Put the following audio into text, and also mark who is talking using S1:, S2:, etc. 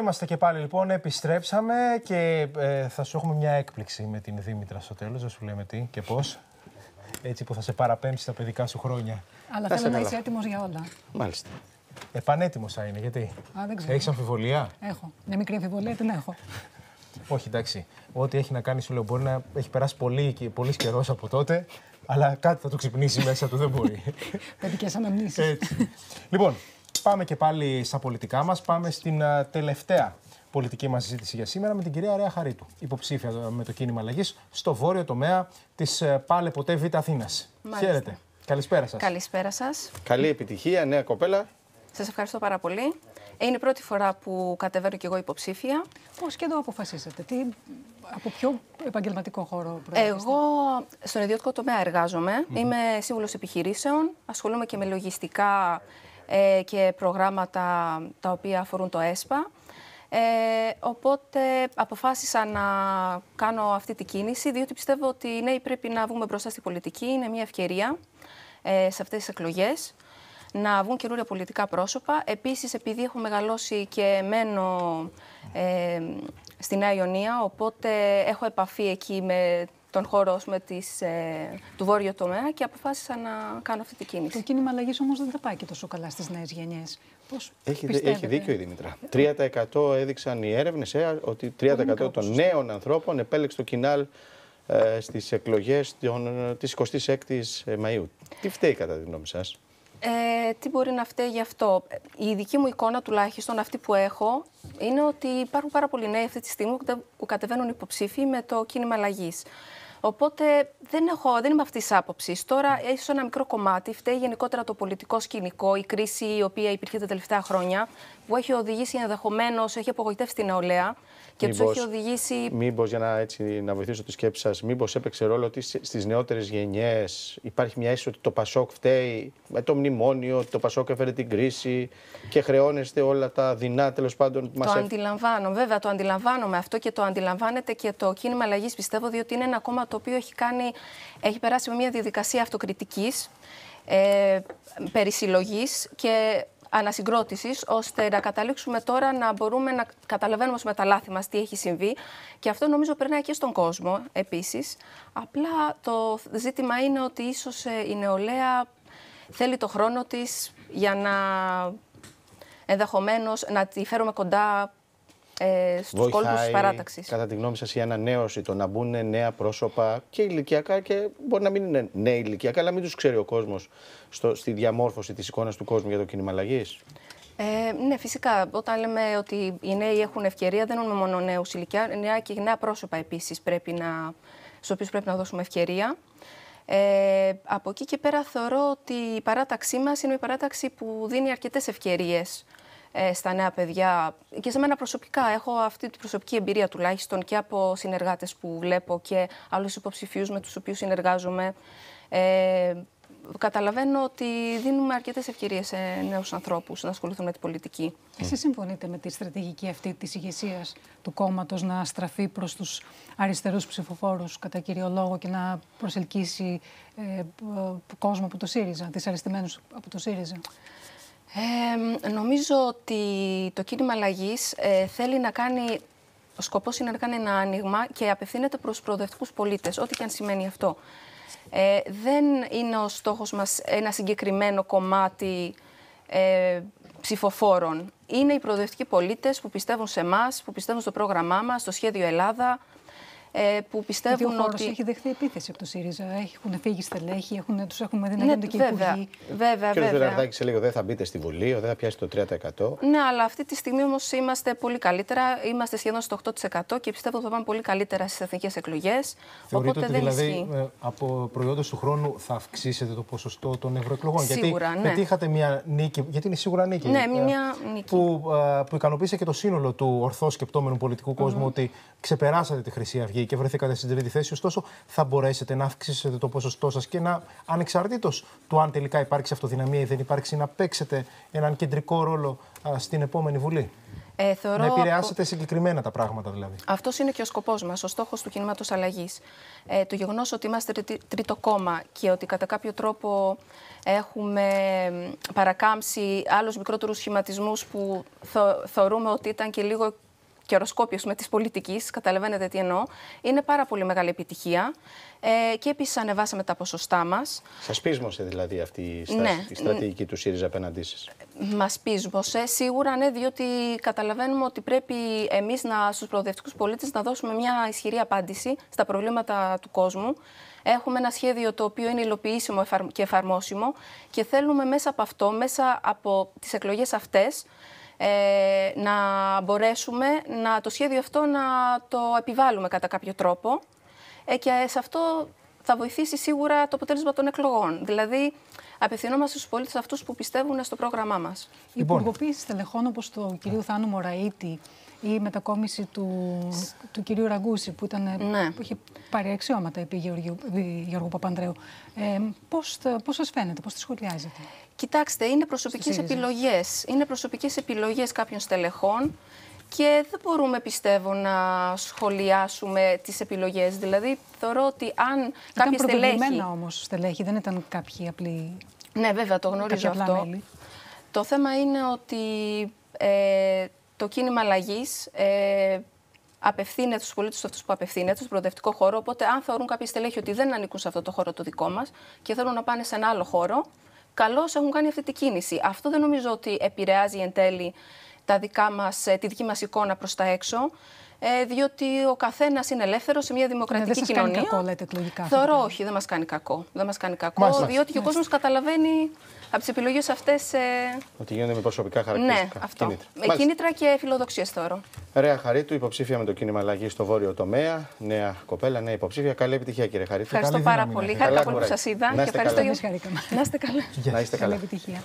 S1: Είμαστε και πάλι λοιπόν, επιστρέψαμε και ε, θα σου έχουμε μια έκπληξη με την Δήμητρα στο τέλος, δεν σου λέμε τι και πώς. Έτσι που θα σε παραπέμψει τα παιδικά σου χρόνια.
S2: Αλλά θέλω να είσαι έτοιμος για όλα.
S1: Μάλιστα. Επανέτοιμος θα είναι, γιατί. Α, δεν ξέρω. Έχεις αμφιβολία.
S2: Έχω. Μια μικρή αμφιβολία την έχω.
S1: Όχι, εντάξει. Ό,τι έχει να κάνει, σου λέω, μπορεί να έχει περάσει πολύ, και πολύς καιρός από τότε, αλλά κάτι θα το ξυπνήσει μέσα του, δεν μπορεί.
S2: Παιδικές αναμνήσεις.
S1: Έτσι. λοιπόν, πάμε και πάλι στα πολιτικά μας, πάμε στην ε, τελευταία πολιτική μας συζήτηση για σήμερα με την κυρία Ρέα Χαρίτου, υποψήφια ε, με το κίνημα αλλαγής στο βόρειο τομέα της ε, πάλε ποτέ Β' Αθήνας. Χαίρετε.
S3: Καλησπέρα σας. Καλησπέρα σας.
S1: Καλή επιτυχία, νέα κοπέλα.
S3: Σας ευχαριστώ πάρα πολύ. Είναι η πρώτη φορά που κατεβαίνω και εγώ υποψήφια. Πώς και εδώ αποφασίζετε, τι, από ποιο επαγγελματικό χώρο προέρχεστε. Εγώ στον ιδιωτικό τομέα εργάζομαι. Είμαι σύμβουλος επιχειρήσεων. Ασχολούμαι και με λογιστικά ε, και προγράμματα τα οποία αφορούν το ΕΣΠΑ. Ε, οπότε αποφάσισα να κάνω αυτή τη κίνηση, διότι πιστεύω ότι οι ναι, νέοι πρέπει να βγουν μπροστά στη πολιτική. Είναι μια ευκαιρία ε, σε αυτές τις εκλογές να βγουν καινούρια πολιτικά πρόσωπα. Επίσης, επειδή έχω μεγαλώσει και μένω ε, στη Νέα Ιωνία, οπότε έχω επαφή εκεί με τον χώρο με τις, ε, του βόρειο τομέα και αποφάσισα να κάνω αυτή την κίνηση. Το κίνημα αλλαγής όμως δεν τα πάει και τόσο καλά στις νέες γενιές. έχει, έχει δίκιο η
S4: Δήμητρα. 3% έδειξαν οι έρευνες ε, ότι 3% των νέων ανθρώπων επέλεξε το κοινάλ ε, στις εκλογές 26 η Μαου. Τι φταίει κατά τη γνώμη σας.
S3: Ε, τι μπορεί να φταίει γι' αυτό. Η δική μου εικόνα τουλάχιστον, αυτή που έχω, είναι ότι υπάρχουν πάρα πολλοί νέοι αυτή τη στιγμή που κατεβαίνουν υποψήφοι με το κίνημα αλλαγής. Οπότε δεν, έχω, δεν είμαι αυτής της άποψης. Τώρα, ίσω ένα μικρό κομμάτι φταίει γενικότερα το πολιτικό σκηνικό, η κρίση η οποία υπήρχε τα τελευταία χρόνια, που έχει οδηγήσει ενδεχομένως, έχει απογοητεύσει την νεολαία και τους έχει οδηγήσει.
S4: Μήπως, για να, έτσι, να βοηθήσω τη σκέψη σας, μήπως έπαιξε ρόλο ότι στις νεότερες γενιές υπάρχει μια αίσθηση ότι το Πασόκ φταίει με το μνημόνιο, ότι το Πασόκ έφερε την κρίση και χρεώνεστε όλα τα δεινά τέλος πάντων που μα Το
S3: αντιλαμβάνω, βέβαια, το αντιλαμβάνομαι αυτό και το αντιλαμβάνεται και το κίνημα αλλαγής, πιστεύω, διότι είναι ένα κόμμα το οποίο έχει, κάνει, έχει περάσει με μια διαδικασία αυτοκριτικής. Ε, περισυλλογής και ανασυγκρότησης, ώστε να καταλήξουμε τώρα να μπορούμε να καταλαβαίνουμε με τα λάθη μας τι έχει συμβεί. Και αυτό νομίζω περνάει και στον κόσμο επίσης. Απλά το ζήτημα είναι ότι ίσως ε, η νεολαία θέλει το χρόνο της για να ενδεχομένως να τη φέρουμε κοντά ε, στους κόλπους της παράταξης.
S4: Κατά τη γνώμη σας, η ανανέωση, το να μπουν νέα πρόσωπα και ηλικιακά και μπορεί να μην είναι νέοι ηλικιακά, αλλά μην τους ξέρει ο κόσμος στη διαμόρφωση της εικόνας του κόσμου για το κίνημα αλλαγής.
S3: Ε, ναι, φυσικά. Όταν λέμε ότι οι νέοι έχουν ευκαιρία, δεν είναι μόνο νέους ηλικιά, νέα και νέα πρόσωπα επίσης πρέπει να. Στους οποίους πρέπει να δώσουμε ευκαιρία. Ε, από εκεί και πέρα θεωρώ ότι η παράταξή μας είναι η παράταξη που δίνει αρκετές ευκαιρίες ε, στα νέα παιδιά και σε μένα προσωπικά. Έχω αυτή την προσωπική εμπειρία τουλάχιστον και από συνεργάτες που βλέπω και άλλους υποψηφίους με τους οποίους συνεργάζομαι. Ε, καταλαβαίνω ότι δίνουμε αρκετές ευκαιρίες σε νέους ανθρώπους να ασχοληθούν με την πολιτική. Εσείς συμφωνείτε με τη στρατηγική αυτή
S2: της ηγεσίας του κόμματος να στραφεί προς τους αριστερούς ψηφοφόρους κατά κύριο λόγο και να προσελκύσει ε, ε κόσμο από το ΣΥΡΙΖΑ, τις από το
S3: ΣΥΡΙΖΑ νομίζω ότι το κίνημα αλλαγής ε, θέλει να κάνει. Ο σκοπός είναι να κάνει ένα άνοιγμα και απευθύνεται προς προοδευτικούς πολίτες, ό,τι και αν σημαίνει αυτό. Ε, δεν είναι ο στόχος μας ένα συγκεκριμένο κομμάτι ε, ψηφοφόρων. Είναι οι προοδευτικοί πολίτες που πιστεύουν σε εμάς, που πιστεύουν στο πρόγραμμά μας, στο σχέδιο Ελλάδα, ε, που πιστεύουν ότι ότι. Ο έχει
S2: δεχθεί επίθεση από το ΣΥΡΙΖΑ. Έχουν φύγει στελέχη, έχουν, τους έχουμε δει να ναι, γίνονται και υπουργοί. Βέβαια, βέβαια.
S3: Ο Ζουραρδάκη
S4: έλεγε δεν θα μπείτε στη Βουλή, δεν θα πιάσει το 3%.
S3: Ναι, αλλά αυτή τη στιγμή όμως είμαστε πολύ καλύτερα. Είμαστε σχεδόν στο 8% και πιστεύω ότι θα πάμε πολύ καλύτερα στις εθνικές εκλογές. Οπότε ότι δεν δηλαδή, ισχύει. Ε,
S1: από προϊόντος του χρόνου θα αυξήσετε το ποσοστό των ευρωεκλογών. Σίγουρα, γιατί ναι. πετύχατε μια νίκη, γιατί είναι σίγουρα νίκη. Ναι, ε, μια νίκη. Που, που ικανοποίησε και το σύνολο του ορθό σκεπτόμενου πολιτικού κόσμου mm -hmm. ότι ξεπεράσατε τη Χρυσή Αυγή και βρεθήκατε στην τρίτη θέση. Ωστόσο, θα μπορέσετε να αυξήσετε το ποσοστό σας και να ανεξαρτήτως του αν τελικά υπάρξει αυτοδυναμία ή δεν υπάρξει, να παίξετε έναν κεντρικό ρόλο α, στην επόμενη Βουλή.
S3: Ε, θεωρώ να επηρεάσετε
S1: συγκεκριμένα τα πράγματα δηλαδή.
S3: Αυτός είναι και ο σκοπός μας, ο στόχος του κινήματος αλλαγής. Ε, το γεγονός ότι είμαστε τρίτο κόμμα και ότι κατά κάποιο τρόπο έχουμε παρακάμψει άλλους μικρότερους σχηματισμούς που θεωρούμε ότι ήταν και λίγο και οροσκόπιος της πολιτικής, καταλαβαίνετε τι εννοώ, είναι πάρα πολύ μεγάλη επιτυχία. Ε, και επίσης ανεβάσαμε τα ποσοστά μας.
S4: Σας πείσμωσε δηλαδή αυτή ναι. η, στρατηγική του ΣΥΡΙΖΑ απέναντί σας.
S3: Μας πείσμωσε σίγουρα, ναι, διότι καταλαβαίνουμε ότι πρέπει εμείς στους προοδευτικούς πολίτες να δώσουμε μια ισχυρή απάντηση στα προβλήματα του κόσμου. Έχουμε ένα σχέδιο το οποίο είναι υλοποιήσιμο και εφαρμόσιμο και θέλουμε μέσα από αυτό, μέσα από τις εκλογές αυτές, ε, να μπορέσουμε να το σχέδιο αυτό να το επιβάλλουμε κατά κάποιο τρόπο ε, και σε αυτό θα βοηθήσει σίγουρα το αποτέλεσμα των εκλογών. Δηλαδή, απευθυνόμαστε στους πολίτες αυτούς που πιστεύουν στο πρόγραμμά μας. Η
S2: λοιπόν. υπουργοποίηση στελεχών όπως το κυρίου Θάνου Μωραήτη η μετακόμιση του, του κυρίου Ραγκούση που, ήταν, ναι. που είχε πάρει αξιώματα επί Γεωργίου, Γεωργού Παπανδρέου. Ε, πώς, πώς σας φαίνεται, πώς τη σχολιάζετε.
S3: Κοιτάξτε, είναι προσωπικές επιλογές. Είναι προσωπικές επιλογές κάποιων στελεχών και δεν μπορούμε, πιστεύω, να σχολιάσουμε τις επιλογές. Δηλαδή, θεωρώ ότι αν ήταν κάποια στελέχη... Ήταν
S2: όμως στελέχη, δεν ήταν κάποιοι απλοί...
S3: Ναι, βέβαια, το γνωρίζω αυτό. Μέλη. Το θέμα είναι ότι... Ε, το κίνημα αλλαγής ε, απευθύνεται στους πολίτες αυτούς που απευθύνεται, στον προοδευτικό χώρο. Οπότε, αν θεωρούν κάποιοι στελέχοι ότι δεν ανήκουν σε αυτό το χώρο το δικό μας και θέλουν να πάνε σε ένα άλλο χώρο, καλώς έχουν κάνει αυτή την κίνηση. Αυτό δεν νομίζω ότι επηρεάζει εν τέλει τα δικά μας, ε, τη δική μας εικόνα προς τα έξω. Ε, διότι ο καθένας είναι ελεύθερος σε μια δημοκρατική ναι, δεν κοινωνία. Δεν κάνει κακό, λέτε εκλογικά. Θεωρώ όχι, δεν μας κάνει κακό. Δεν μας κάνει κακό, διότι και ο κόσμος καταλαβαίνει από τις επιλογές αυτές. Ε,
S4: Ότι γίνονται με προσωπικά χαρακτηριστικά. Ναι, αυτό. Κίνητρα, ε, Κίνητρα
S3: και φιλοδοξίες θεωρώ.
S4: Ρέα Χαρίτου, υποψήφια με το κίνημα αλλαγής στο βόρειο τομέα. Νέα κοπέλα, νέα υποψήφια. Καλή επιτυχία, κύριε Χαρίτου. Ευχαριστώ πάρα πολύ. Χαρίκα πολύ που σας είδα. Να είστε
S2: και καλά. Να καλά. επιτυχία.